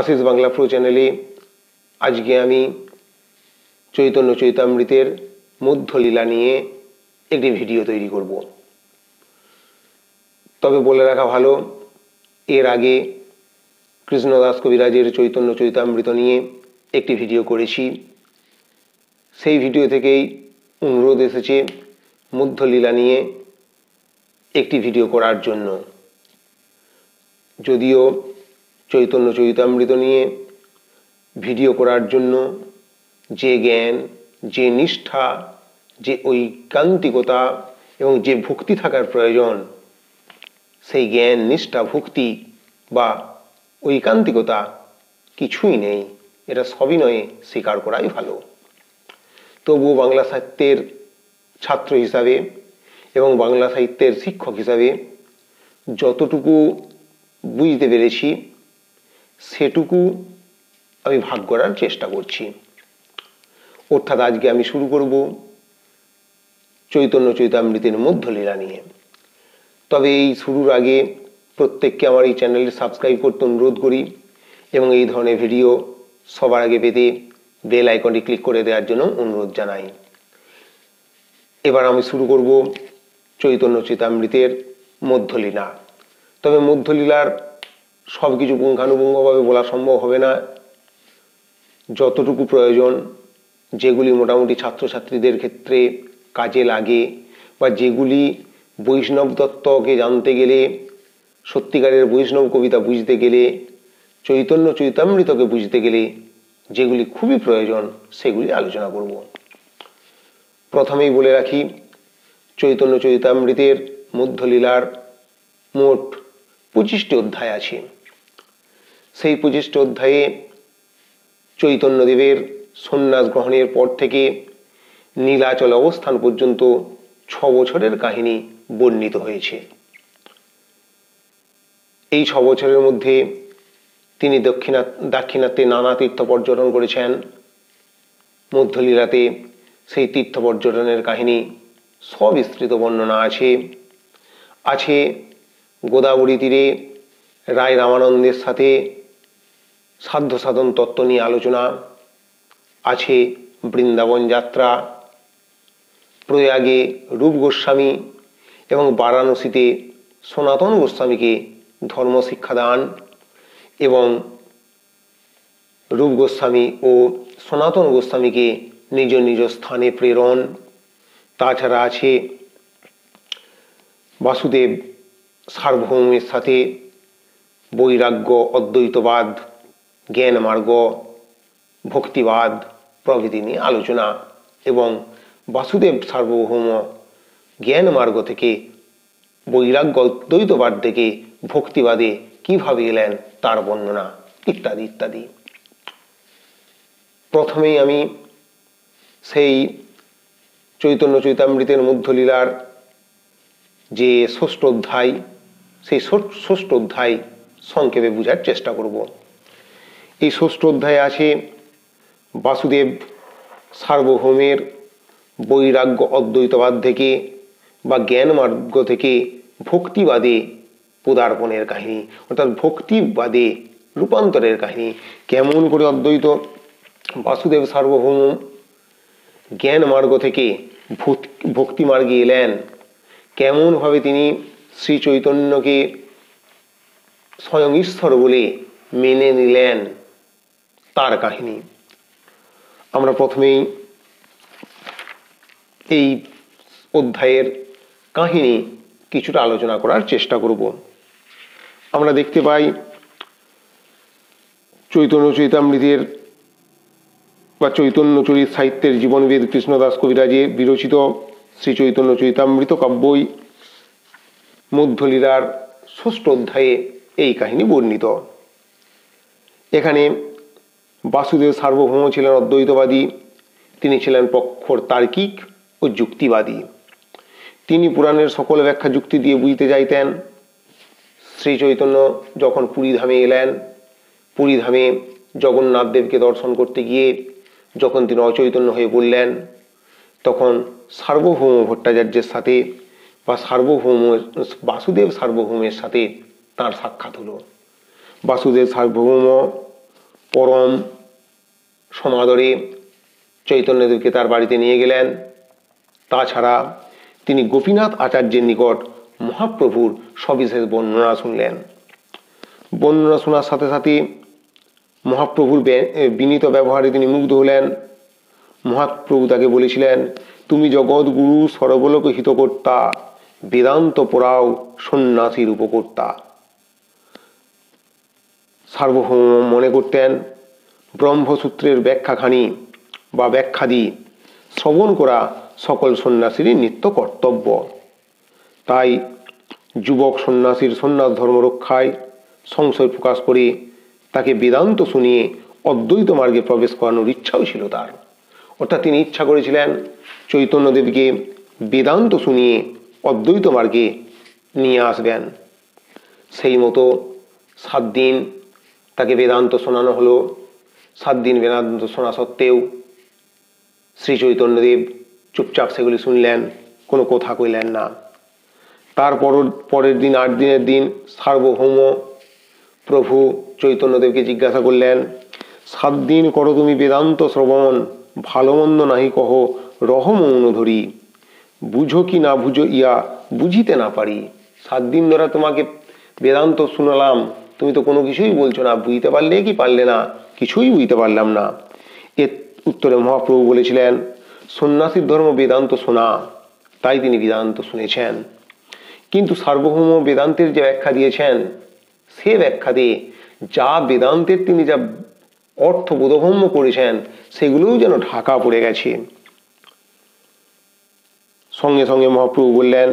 Ashis Bangla pro চ্যানেলে আজকে আমি চৈতন্য চৈতামৃতের মধ্যলীলা নিয়ে একটি ভিডিও তৈরি করব তবে বলে রাখা ভালো এর আগে কৃষ্ণদাস কবিরাজের চৈতন্য চৈতামৃত নিয়ে একটি ভিডিও করেছি সেই ভিডিও থেকেই অনুরোধ এসেছে মধ্যলীলা নিয়ে একটি ভিডিও করার জন্য যদিও চৈতন্য চরিতামৃত নিয়ে ভিডিও করার জন্য যে জ্ঞান যে নিষ্ঠা যে ঐকান্তিকতা এবং যে ভক্তি থাকার প্রয়োজন সেই জ্ঞান নিষ্ঠা ভক্তি বা ঐকান্তিকতা কিছুই নেই এটা নয় স্বীকার করাই ভালো তবুও বাংলা সাহিত্যের ছাত্র হিসাবে এবং বাংলা সাহিত্যের শিক্ষক হিসাবে যতটুকু বুঝতে পেরেছি সেটুকু আমি ভাগ করার চেষ্টা করছি অর্থাৎ আজকে আমি শুরু করব চৈতন্য চৈতামৃতের মধ্যলীলা নিয়ে তবে এই শুরুর আগে প্রত্যেককে আমার এই চ্যানেলে সাবস্ক্রাইব করতে অনুরোধ করি এবং এই ধরনের ভিডিও সবার আগে পেতে বেল আইকনটি ক্লিক করে দেওয়ার জন্য অনুরোধ জানাই এবার আমি শুরু করব চৈতন্য চিতামৃতের মধ্যলীলা তবে মধ্যলীলার সব কিছু পুঙ্খানুপুঙ্খভাবে বলা সম্ভব হবে না যতটুকু প্রয়োজন যেগুলি মোটামুটি ছাত্রছাত্রীদের ক্ষেত্রে কাজে লাগে বা যেগুলি বৈষ্ণব তত্ত্বকে জানতে গেলে সত্যিকারের বৈষ্ণব কবিতা বুঝতে গেলে চৈতন্য চৈতামৃতকে বুঝতে গেলে যেগুলি খুবই প্রয়োজন সেগুলি আলোচনা করব প্রথমেই বলে রাখি চৈতন্য চৈতামৃতের মধ্যলীলার মোট পঁচিশটি অধ্যায় আছে সেই পঁচিশটি অধ্যায়ে চৈতন্যদেবের সন্ন্যাস গ্রহণের পর থেকে নীলাচল অবস্থান পর্যন্ত ছ বছরের কাহিনী বর্ণিত হয়েছে এই ছ বছরের মধ্যে তিনি দক্ষিণা দাক্ষিণাতে নানা তীর্থ পর্যটন করেছেন মধ্যলীলাতে সেই তীর্থ পর্যটনের কাহিনী সবিস্তৃত বর্ণনা আছে আছে গোদাবরী তীরে রায় রামানন্দের সাথে সাধ্য সাধন তত্ত্ব নিয়ে আলোচনা আছে বৃন্দাবন যাত্রা প্রয়াগে রূপ গোস্বামী এবং বারাণসীতে সনাতন গোস্বামীকে ধর্ম শিক্ষাদান এবং রূপ গোস্বামী ও সনাতন গোস্বামীকে নিজ নিজ স্থানে প্রেরণ তাছাড়া আছে বাসুদেব সার্বভৌমের সাথে বৈরাগ্য অদ্বৈতবাদ জ্ঞান মার্গ ভক্তিবাদ প্রভৃতি নিয়ে আলোচনা এবং বাসুদেব সার্বভৌম জ্ঞান মার্গ থেকে বৈরাগ্য দ্বৈতবাদ থেকে ভক্তিবাদে কিভাবে এলেন তার বর্ণনা ইত্যাদি ইত্যাদি প্রথমেই আমি সেই চৈতন্য চৈতামৃতের মধ্যলীলার যে ষষ্ঠ অধ্যায় সেই ষষ্ঠ অধ্যায় সংক্ষেপে বোঝার চেষ্টা করব এই ষষ্ঠ অধ্যায়ে আছে বাসুদেব সার্বভৌমের বৈরাগ্য অদ্বৈতবাদ থেকে বা জ্ঞান মার্গ থেকে ভক্তিবাদে পদার্পণের কাহিনী অর্থাৎ ভক্তিবাদে রূপান্তরের কাহিনী কেমন করে অদ্বৈত বাসুদেব সার্বভৌম জ্ঞান মার্গ থেকে ভক্তি মার্গে এলেন কেমনভাবে তিনি শ্রী চৈতন্যকে স্বয়ং ঈশ্বর বলে মেনে নিলেন তার কাহিনী আমরা প্রথমেই এই অধ্যায়ের কাহিনী কিছুটা আলোচনা করার চেষ্টা করব আমরা দেখতে পাই চৈতন্য চৈতামৃতের বা চৈতন্য চরিত সাহিত্যের জীবনবিদ কৃষ্ণদাস কবিরাজে বিরচিত শ্রী চৈতন্য চৈতামৃত কাব্যই মধ্যলীলার ষষ্ঠ অধ্যায়ে এই কাহিনী বর্ণিত এখানে বাসুদেব সার্বভৌম ছিলেন অদ্বৈতবাদী তিনি ছিলেন পক্ষর তার্কিক ও যুক্তিবাদী তিনি পুরাণের সকল ব্যাখ্যা যুক্তি দিয়ে বুঝতে যাইতেন শ্রী চৈতন্য যখন পুরীধামে এলেন পুরীধামে জগন্নাথ দেবকে দর্শন করতে গিয়ে যখন তিনি অচৈতন্য হয়ে বললেন তখন সার্বভৌম ভট্টাচার্যের সাথে বা সার্বভৌম বাসুদেব সার্বভৌমের সাথে তার সাক্ষাৎ হলো বাসুদেব সার্বভৌম পরম সমাদরে চৈতন্যদেবকে তার বাড়িতে নিয়ে গেলেন তাছাড়া তিনি গোপীনাথ আচার্যের নিকট মহাপ্রভুর সবিশেষ বর্ণনা শুনলেন বর্ণনা শোনার সাথে সাথে মহাপ্রভুর বিনীত ব্যবহারে তিনি মুগ্ধ হলেন মহাপ্রভু তাকে বলেছিলেন তুমি জগৎগুরু সর্বলোক হিতকর্তা বেদান্ত পড়াও সন্ন্যাসীর উপকর্তা সার্বভৌম মনে করতেন ব্রহ্মসূত্রের ব্যাখ্যাখানি বা ব্যাখ্যাদি শ্রবণ করা সকল সন্ন্যাসীরই নিত্য কর্তব্য তাই যুবক সন্ন্যাসীর সন্ন্যাস ধর্ম রক্ষায় সংশয় প্রকাশ করে তাকে বেদান্ত শুনিয়ে অদ্বৈত মার্গে প্রবেশ করানোর ইচ্ছাও ছিল তার অর্থাৎ তিনি ইচ্ছা করেছিলেন চৈতন্যদেবকে বেদান্ত শুনিয়ে অদ্বৈত মার্গে নিয়ে আসবেন সেই মতো সাত দিন তাকে বেদান্ত শোনানো হলো সাত দিন বেদান্ত শোনা সত্ত্বেও শ্রী চৈতন্যদেব চুপচাপ সেগুলি শুনলেন কোনো কথা কইলেন না তারপর পরের দিন আট দিনের দিন সার্বভৌম প্রভু চৈতন্যদেবকে জিজ্ঞাসা করলেন সাত দিন করো তুমি বেদান্ত শ্রবণ ভালো মন্দ নাহি কহ রহম অনুধরি বুঝো কি না বুঝো ইয়া বুঝিতে না পারি সাত দিন ধরে তোমাকে বেদান্ত শুনালাম তুমি তো কোনো কিছুই বলছো না বুঝতে পারলে কি পারলে না কিছুই বুঝতে পারলাম না এর উত্তরে মহাপ্রভু বলেছিলেন সন্ন্যাসীর ধর্ম বেদান্ত শোনা তাই তিনি বেদান্ত শুনেছেন কিন্তু সার্বভৌম বেদান্তের যে ব্যাখ্যা দিয়েছেন সে ব্যাখ্যাতে যা বেদান্তের তিনি যা অর্থ বোধগম্য করেছেন সেগুলোও যেন ঢাকা পড়ে গেছে সঙ্গে সঙ্গে মহাপ্রভু বললেন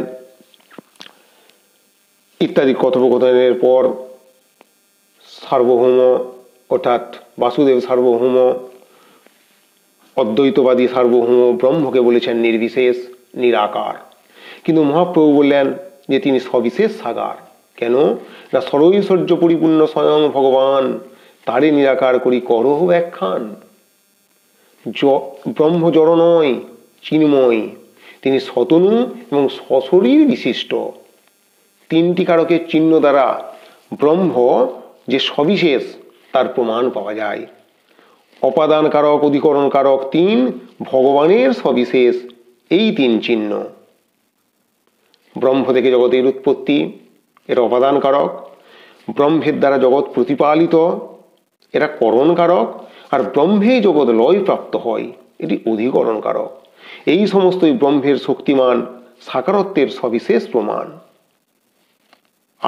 ইত্যাদি কথোপকথনের পর সার্বভৌম অর্থাৎ বাসুদেব সার্বভৌম অদ্বৈতবাদী সার্বভৌম ব্রহ্মকে বলেছেন নির্বিশেষ নিরাকার কিন্তু মহাপ্রভু বললেন যে তিনি সবিশেষ সাগার কেন না সরৈশ্বর্য পরিপূর্ণ স্বয়ং ভগবান তারে নিরাকার করি করহ ব্যাখ্যান ব্রহ্ম জড় নয় চিন্ময় তিনি শতনু এবং সশরীর বিশিষ্ট তিনটি কারকের চিহ্ন দ্বারা ব্রহ্ম যে সবিশেষ তার প্রমাণ পাওয়া যায় অপাদান কারক অধিকরণ কারক তিন ভগবানের সবিশেষ এই তিন চিহ্ন ব্রহ্ম থেকে জগতের উৎপত্তি এর অপাদান কারক ব্রহ্মের দ্বারা জগৎ প্রতিপালিত এরা করণ কারক আর ব্রহ্মেই জগৎ লয় প্রাপ্ত হয় এটি অধিকরণ কারক এই সমস্তই ব্রহ্মের শক্তিমান সাকারত্বের সবিশেষ প্রমাণ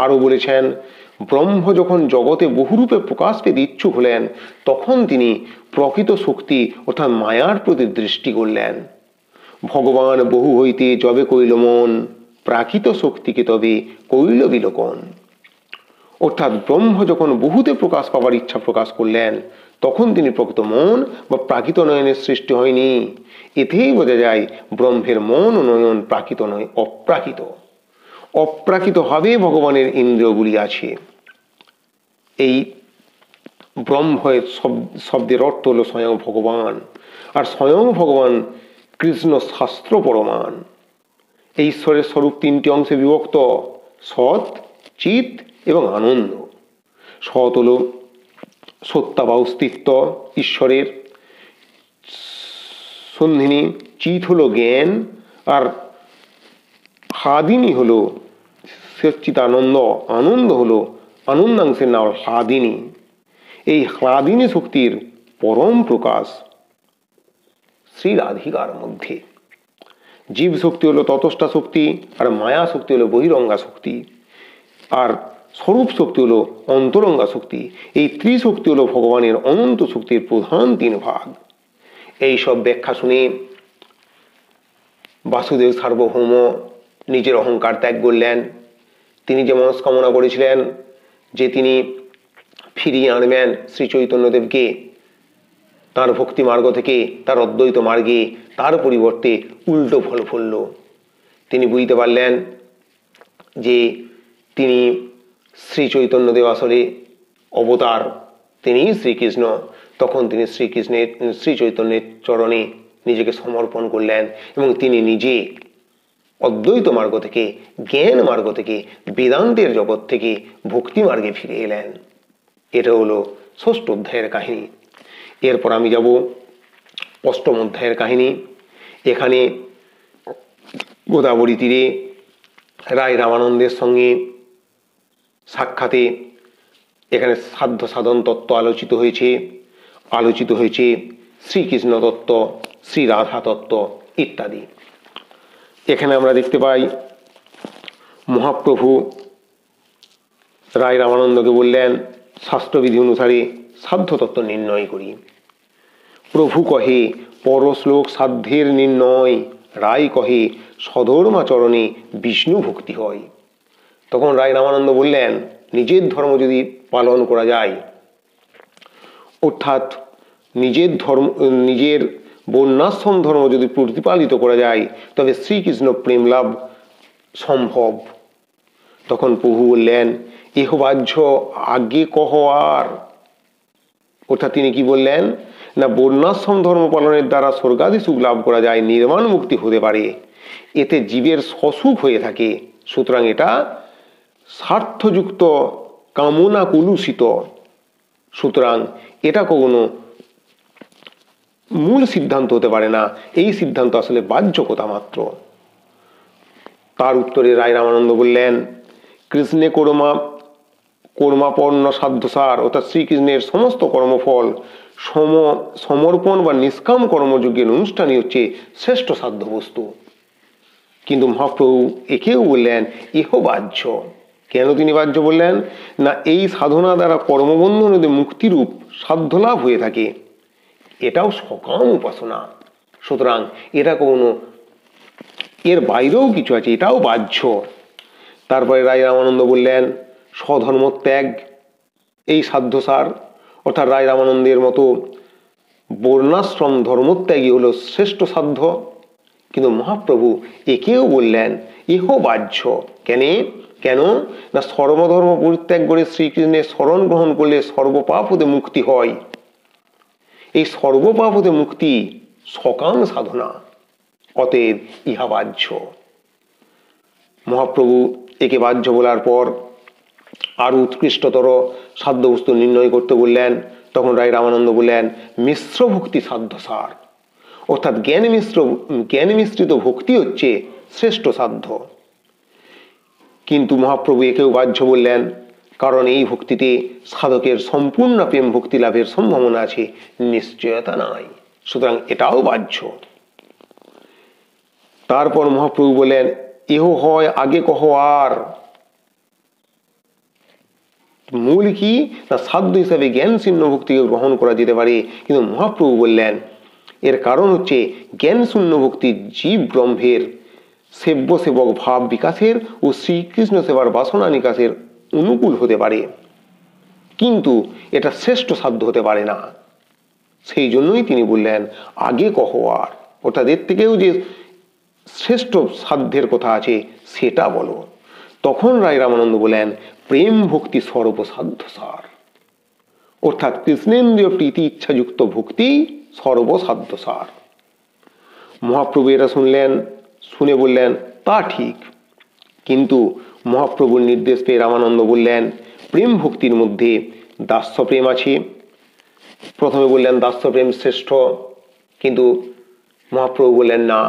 আরও বলেছেন ব্রহ্ম যখন জগতে বহুরূপে প্রকাশ পেতে ইচ্ছুক হলেন তখন তিনি প্রকৃত শক্তি অর্থাৎ মায়ার প্রতি দৃষ্টি করলেন ভগবান বহু হইতে যবে কইল মন প্রাকৃত শক্তিকে তবে কইল বিলোকন অর্থাৎ ব্রহ্ম যখন বহুতে প্রকাশ পাওয়ার ইচ্ছা প্রকাশ করলেন তখন তিনি প্রকৃত মন বা প্রাকৃত নয়নের সৃষ্টি হয়নি এতেই বোঝা যায় ব্রহ্মের মন ও নয়ন প্রাকৃত নয় অপ্রাকৃত হবে ভগবানের ইন্দ্রিয়গুলি আছে এই ব্রহ্মের শব্দের অর্থ হলো স্বয়ং ভগবান আর স্বয়ং ভগবান কৃষ্ণ শাস্ত্র পরমান এই ঈশ্বরের স্বরূপ তিনটি অংশে বিভক্ত সৎ চিত এবং আনন্দ সৎ হল সত্তা বা অস্তিত্ব ঈশ্বরের সন্ধিনী চিত হলো জ্ঞান আর হাদিনী হলো সচ্চিদানন্দ আনন্দ হল আনন্দাংশের নাম হ্লাদিনী এই হ্লাদিনী শক্তির পরম প্রকাশ শ্রী রাধিকার মধ্যে জীব শক্তি হলো ততষ্ঠা শক্তি আর মায়া শক্তি হলো বহিরঙ্গা শক্তি আর স্বরূপ শক্তি হলো অন্তরঙ্গা শক্তি এই ত্রিশক্তি হলো ভগবানের অনন্ত শক্তির প্রধান তিন ভাগ এই সব ব্যাখ্যা শুনে বাসুদেব সার্বভৌম নিজের অহংকার ত্যাগ করলেন তিনি যে মনস্কামনা করেছিলেন যে তিনি ফিরিয়ে আনবেন শ্রী চৈতন্যদেবকে তার ভক্তি মার্গ থেকে তার অদ্বৈত মার্গে তার পরিবর্তে উল্টো ফল ফলল তিনি বুঝতে পারলেন যে তিনি শ্রী চৈতন্যদেব আসলে অবতার তিনি শ্রীকৃষ্ণ তখন তিনি শ্রীকৃষ্ণের শ্রী চৈতন্যের চরণে নিজেকে সমর্পণ করলেন এবং তিনি নিজে অদ্বৈত মার্গ থেকে জ্ঞান মার্গ থেকে বেদান্তের জগৎ থেকে ভক্তি মার্গে ফিরে এলেন এটা হলো ষষ্ঠ অধ্যায়ের কাহিনী এরপর আমি যাব অষ্টম অধ্যায়ের কাহিনী এখানে গোদাবরী তীরে রায় রামানন্দের সঙ্গে সাক্ষাতে এখানে সাধ্য সাধন তত্ত্ব আলোচিত হয়েছে আলোচিত হয়েছে শ্রীকৃষ্ণ তত্ত্ব শ্রী রাধা তত্ত্ব ইত্যাদি এখানে আমরা দেখতে পাই মহাপ্রভু রায় রামানন্দকে বললেন শাস্ত্রবিধি অনুসারে সাধ্যতত্ত্ব নির্ণয় করি প্রভু কহে পরশ্লোক সাধ্যের নির্ণয় রায় কহে সধর্মাচরণে বিষ্ণু ভক্তি হয় তখন রায় রামানন্দ বললেন নিজের ধর্ম যদি পালন করা যায় অর্থাৎ নিজের ধর্ম নিজের বন্যাশ্রম ধর্ম যদি প্রতিপালিত করা যায় তবে শ্রীকৃষ্ণ প্রেম লাভ সম্ভব তখন প্রভু বললেন ইহবাহ্য আগে কহ আর অর্থাৎ তিনি কি বললেন না বন্যাশ্রম ধর্ম পালনের দ্বারা স্বর্গাদি সুখ লাভ করা যায় নির্মাণ মুক্তি হতে পারে এতে জীবের সসুখ হয়ে থাকে সুতরাং এটা স্বার্থযুক্ত কামনা কলুষিত সুতরাং এটা কখনো মূল সিদ্ধান্ত হতে পারে না এই সিদ্ধান্ত আসলে বাহ্যকতা মাত্র তার উত্তরে রায় রামানন্দ বললেন কৃষ্ণে কর্মা কর্মাপন্ন সাধ্যসার অর্থাৎ শ্রীকৃষ্ণের সমস্ত কর্মফল সম সমর্পণ বা নিষ্কাম কর্মযুগের অনুষ্ঠানই হচ্ছে শ্রেষ্ঠ সাধ্য বস্তু কিন্তু মহাপ্রভু একেও বললেন ইহ বাহ্য কেন তিনি বাহ্য বললেন না এই সাধনা দ্বারা কর্মবন্ধন মুক্তিরূপ সাধ্য লাভ হয়ে থাকে এটাও সকাম উপাসনা সুতরাং এটা কোনো এর বাইরেও কিছু আছে এটাও বাহ্য তারপরে রায় রামানন্দ বললেন স্বধর্ম ত্যাগ এই সাধ্যসার অর্থাৎ রায় রামানন্দের মতো বর্ণাশ্রম ধর্মত্যাগী হলো শ্রেষ্ঠ সাধ্য কিন্তু মহাপ্রভু একেও বললেন ইহ বাহ্য কেন কেন না সর্বধর্ম পরিত্যাগ করে শ্রীকৃষ্ণের স্মরণ গ্রহণ করলে সর্বপাপ হতে মুক্তি হয় এই সর্বপাপ মুক্তি সকাম সাধনা অতএব ইহা বাহ্য মহাপ্রভু একে বাহ্য বলার পর আরও উৎকৃষ্টতর সাধ্যবস্তু নির্ণয় করতে বললেন তখন রায় রামানন্দ বললেন মিশ্র ভক্তি সার অর্থাৎ জ্ঞান মিশ্র জ্ঞান মিশ্রিত ভক্তি হচ্ছে শ্রেষ্ঠ সাধ্য কিন্তু মহাপ্রভু একেও বাহ্য বললেন কারণ এই ভক্তিতে সাধকের সম্পূর্ণ প্রেম ভক্তি লাভের সম্ভাবনা আছে নিশ্চয়তা নাই সুতরাং এটাও বাহ্য তারপর মহাপ্রভু বলেন এহ হয় আগে কহ আর মূল কি না সাধ্য হিসাবে জ্ঞান শূন্য ভক্তিকে গ্রহণ করা যেতে পারে কিন্তু মহাপ্রভু বললেন এর কারণ হচ্ছে জ্ঞান শূন্য ভক্তি জীব ব্রহ্মের সেব্য সেবক ভাব বিকাশের ও শ্রীকৃষ্ণ সেবার বাসনা নিকাশের অনুকূল হতে পারে কিন্তু এটা শ্রেষ্ঠ সাধ্য হতে পারে না সেই জন্যই তিনি বললেন আগে কহ আর অর্থাৎ এর থেকেও যে শ্রেষ্ঠ সাধ্যের কথা আছে সেটা বলো তখন রায় রামানন্দ বলেন প্রেম ভক্তি সর্বসাধ্য সার অর্থাৎ কৃষ্ণেন্দ্রীয় প্রীতি ইচ্ছাযুক্ত ভক্তি সর্বসাধ্য সার মহাপ্রভু এটা শুনলেন শুনে বললেন তা ঠিক কিন্তু মহাপ্রভুর নির্দেশ পেয়ে রামানন্দ বললেন প্রেম ভক্তির মধ্যে দাস্যপ্রেম আছে প্রথমে বললেন দাস্যপ্রেম শ্রেষ্ঠ কিন্তু মহাপ্রভু বললেন না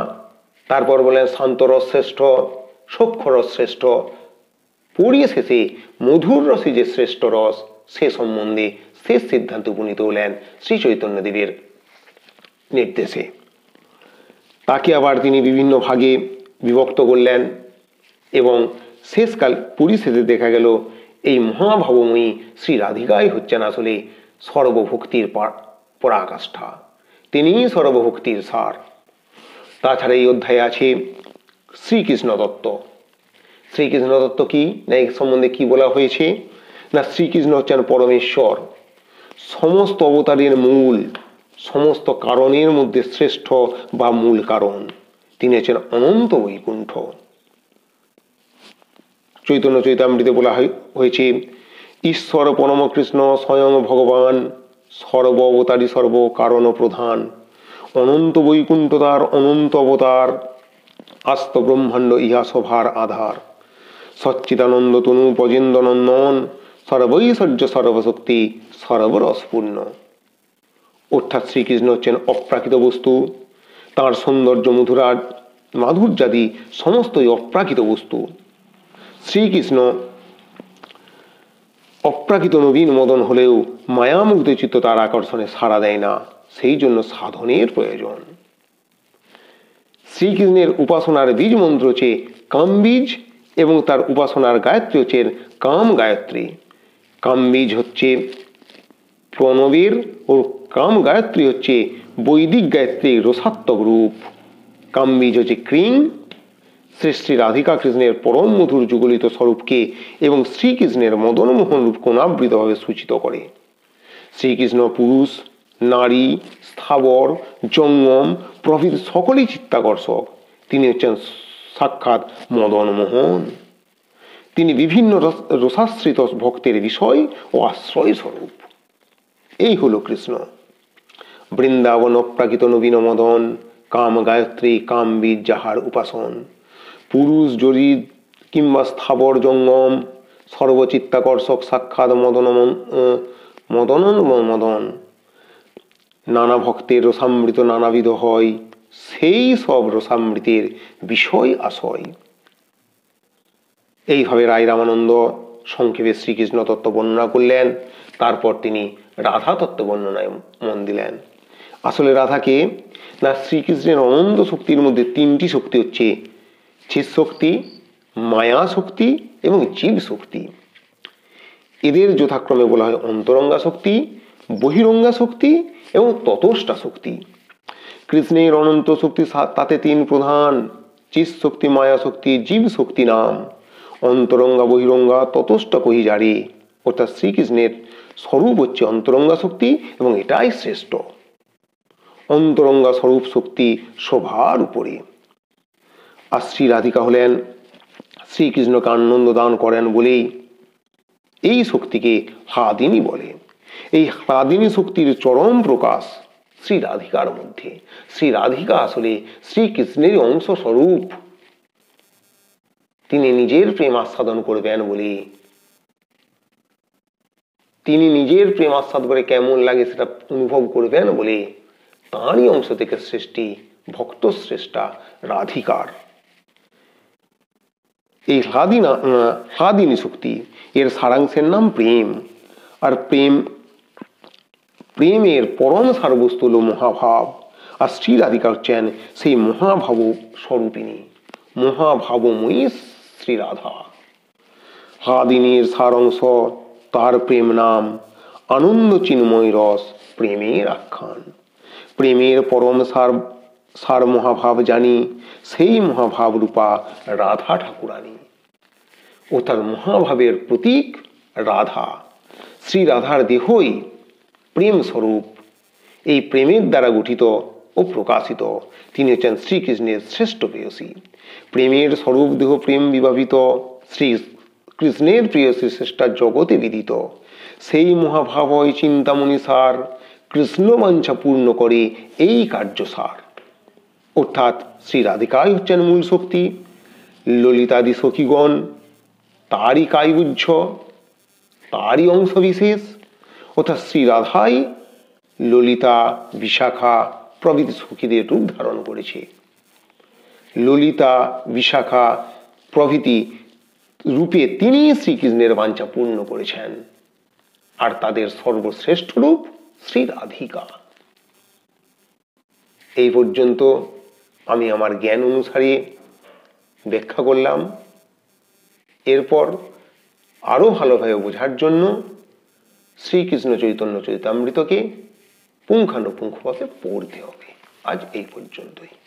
তারপর বললেন শান্তরস শ্রেষ্ঠ সক্ষরস শ্রেষ্ঠ পড়িয়ে শেষে মধুর রসে যে শ্রেষ্ঠ রস সে সম্বন্ধে শেষ সিদ্ধান্তে উপনীত হলেন শ্রী দেবের নির্দেশে তাকে আবার তিনি বিভিন্ন ভাগে বিভক্ত করলেন এবং শেষকাল পরিশেষে দেখা গেল এই মহাভাবময়ী শ্রী রাধিকাই হচ্ছেন আসলে সর্বভক্তির পরাকাষ্ঠা তিনিই সর্বভক্তির সার তাছাড়া এই অধ্যায়ে আছে শ্রীকৃষ্ণ দত্ত শ্রীকৃষ্ণ দত্ত কি না এই সম্বন্ধে কি বলা হয়েছে না শ্রীকৃষ্ণ হচ্ছেন পরমেশ্বর সমস্ত অবতারের মূল সমস্ত কারণের মধ্যে শ্রেষ্ঠ বা মূল কারণ তিনি হচ্ছেন অনন্ত বৈকুণ্ঠ চৈতন্য চৈতামৃতে বলা হয়েছে ঈশ্বর পরম কৃষ্ণ স্বয়ং ভগবান সর্ব অবতারী সর্ব কারণ প্রধান অনন্ত বৈকুণ্ঠ তার অনন্ত অবতার আস্ত ব্রহ্মাণ্ড ইহা সভার আধার সচ্চিদানন্দ তনু পজেন্দ্রনন্দন সর্বৈশ্বর্য সর্বশক্তি সর্বরসপূর্ণ অর্থাৎ শ্রীকৃষ্ণ হচ্ছেন অপ্রাকৃত বস্তু তাঁর সৌন্দর্য মধুরার মাধুর্যাদি সমস্তই অপ্রাকৃত বস্তু শ্রীকৃষ্ণ অপ্রাকৃত নবীন মদন হলেও মায়ামুগ্ধ চিত্ত তার আকর্ষণে সাড়া দেয় না সেই জন্য সাধনের প্রয়োজন শ্রীকৃষ্ণের উপাসনার বীজ মন্ত্র হচ্ছে কামবীজ এবং তার উপাসনার গায়ত্রী হচ্ছে কাম গায়ত্রী কামবীজ হচ্ছে প্রণবের ও কাম গায়ত্রী হচ্ছে বৈদিক গায়ত্রীর রসাত্মক রূপ কামবীজ হচ্ছে ক্রিং শ্রী শ্রী রাধিকা কৃষ্ণের পরম মধুর যুগলিত স্বরূপকে এবং শ্রীকৃষ্ণের মদনমোহন রূপ কোনাবৃতভাবে সূচিত করে শ্রীকৃষ্ণ পুরুষ নারী স্থাবর জঙ্গম প্রভৃতি সকলেই চিত্তাকর্ষক তিনি হচ্ছেন সাক্ষাৎ মদনমোহন তিনি বিভিন্ন রসাশ্রিত ভক্তের বিষয় ও আশ্রয় স্বরূপ এই হল কৃষ্ণ বৃন্দাবন অপ্রাকৃত নবীন মদন কাম গায়ত্রী বীর যাহার উপাসন পুরুষ যদি কিংবা স্থাবর জঙ্গম সর্বচিত্তাকর্ষক সাক্ষাৎ মদন মদন মদন নানা ভক্তের রসামৃত নানাবিধ হয় সেই সব রসামৃতের বিষয় আশয় এইভাবে রায় রামানন্দ সংক্ষেপে শ্রীকৃষ্ণ তত্ত্ব বর্ণনা করলেন তারপর তিনি রাধা তত্ত্ব বর্ণনায় মন দিলেন আসলে রাধাকে না শ্রীকৃষ্ণের অনন্ত শক্তির মধ্যে তিনটি শক্তি হচ্ছে চিত শক্তি মায়া শক্তি এবং জীব শক্তি এদের যথাক্রমে বলা হয় অন্তরঙ্গা শক্তি বহিরঙ্গা শক্তি এবং ততষ্টা শক্তি কৃষ্ণের অনন্ত শক্তি তাতে তিন প্রধান চিত শক্তি মায়া শক্তি জীব শক্তি নাম অন্তরঙ্গা বহিরঙ্গা ততষ্টা কহি জারি অর্থাৎ শ্রীকৃষ্ণের স্বরূপ হচ্ছে অন্তরঙ্গা শক্তি এবং এটাই শ্রেষ্ঠ অন্তরঙ্গা স্বরূপ শক্তি শোভার উপরে আর শ্রী রাধিকা হলেন শ্রীকৃষ্ণকে আনন্দ দান করেন বলেই এই শক্তিকে হাদিনী বলে এই হাদিনী শক্তির চরম প্রকাশ শ্রী রাধিকার মধ্যে শ্রী রাধিকা আসলে শ্রীকৃষ্ণের অংশ স্বরূপ তিনি নিজের প্রেম আস্বাদন করবেন বলে তিনি নিজের প্রেম আস্বাদ করে কেমন লাগে সেটা অনুভব করবেন বলে তাঁরই অংশ থেকে সৃষ্টি ভক্ত শ্রেষ্ঠা রাধিকার এই স্বাধীন স্বাধীন শক্তি এর সারাংশের নাম প্রেম আর প্রেম প্রেমের পরম সারবস্তু হল মহাভাব আর শ্রী রাধিকা হচ্ছেন সেই মহাভাব স্বরূপিনী মহাভাবময়ী শ্রীরাধা হাদিনীর সারাংশ তার প্রেম নাম আনন্দ চিন্ময় রস প্রেমের আখ্যান প্রেমের পরম সার সার মহাভাব জানি সেই মহাভাব রূপা রাধা ঠাকুরানী ও তার মহাভাবের প্রতীক রাধা শ্রী রাধার দেহই প্রেম স্বরূপ এই প্রেমের দ্বারা গঠিত ও প্রকাশিত তিনি হচ্ছেন শ্রীকৃষ্ণের শ্রেষ্ঠ প্রেয়সী প্রেমের স্বরূপ দেহ প্রেম বিভাবিত শ্রী কৃষ্ণের প্রিয়সী শ্রেষ্ঠা জগতে বিদিত সেই মহাভাবয় চিন্তামণি সার কৃষ্ণমাঞ্ছা পূর্ণ করে এই কার্যসার অর্থাৎ শ্রী রাধিকাই হচ্ছেন মূল শক্তি ললিতাদি সখীগণ তারই কায়ুজ্জ তারই অংশবিশেষ অর্থাৎ শ্রী রাধাই ললিতা বিশাখা প্রভৃতি সখীদের রূপ ধারণ করেছে ললিতা বিশাখা প্রভৃতি রূপে তিনি শ্রীকৃষ্ণের বাঞ্ছা পূর্ণ করেছেন আর তাদের সর্বশ্রেষ্ঠ রূপ শ্রী রাধিকা এই পর্যন্ত আমি আমার জ্ঞান অনুসারে ব্যাখ্যা করলাম এরপর আরও ভালোভাবে বোঝার জন্য শ্রীকৃষ্ণ চৈতন্য চৈতামৃতকে পুঙ্খানুপুঙ্খভাবে পড়তে হবে আজ এই পর্যন্তই